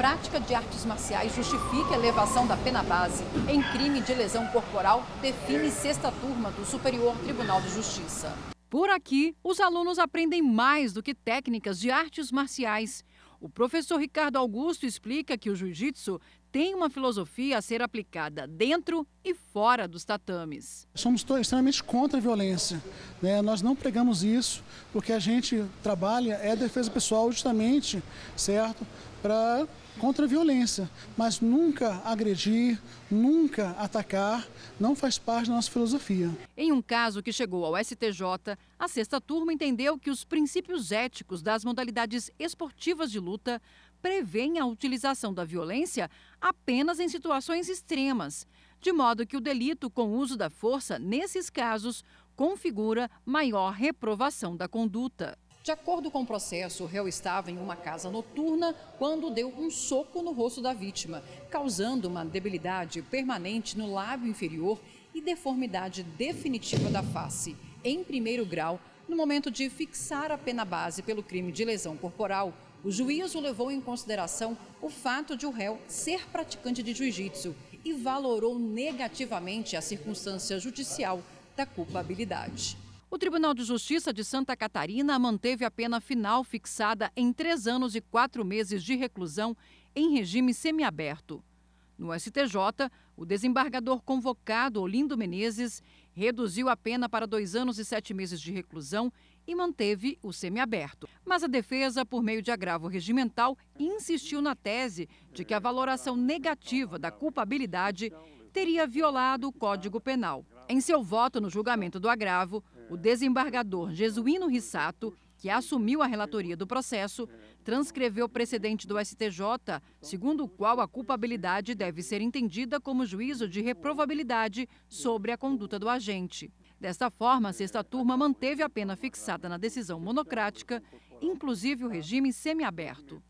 prática de artes marciais justifica a elevação da pena base em crime de lesão corporal, define sexta turma do Superior Tribunal de Justiça. Por aqui, os alunos aprendem mais do que técnicas de artes marciais. O professor Ricardo Augusto explica que o jiu-jitsu tem uma filosofia a ser aplicada dentro e fora dos tatames. Somos extremamente contra a violência. Né? Nós não pregamos isso, porque a gente trabalha é defesa pessoal justamente, certo? Para contra a violência, mas nunca agredir, nunca atacar, não faz parte da nossa filosofia. Em um caso que chegou ao STJ, a sexta turma entendeu que os princípios éticos das modalidades esportivas de luta prevêem a utilização da violência apenas em situações extremas, de modo que o delito com uso da força, nesses casos, configura maior reprovação da conduta. De acordo com o processo, o réu estava em uma casa noturna quando deu um soco no rosto da vítima, causando uma debilidade permanente no lábio inferior e deformidade definitiva da face, em primeiro grau, no momento de fixar a pena base pelo crime de lesão corporal o juízo levou em consideração o fato de o réu ser praticante de jiu-jitsu e valorou negativamente a circunstância judicial da culpabilidade. O Tribunal de Justiça de Santa Catarina manteve a pena final fixada em três anos e quatro meses de reclusão em regime semiaberto. No STJ, o desembargador convocado, Olindo Menezes, reduziu a pena para dois anos e sete meses de reclusão e manteve o semiaberto. Mas a defesa, por meio de agravo regimental, insistiu na tese de que a valoração negativa da culpabilidade teria violado o Código Penal. Em seu voto no julgamento do agravo, o desembargador Jesuíno Rissato que assumiu a relatoria do processo, transcreveu o precedente do STJ, segundo o qual a culpabilidade deve ser entendida como juízo de reprovabilidade sobre a conduta do agente. Desta forma, a sexta turma manteve a pena fixada na decisão monocrática, inclusive o regime semiaberto.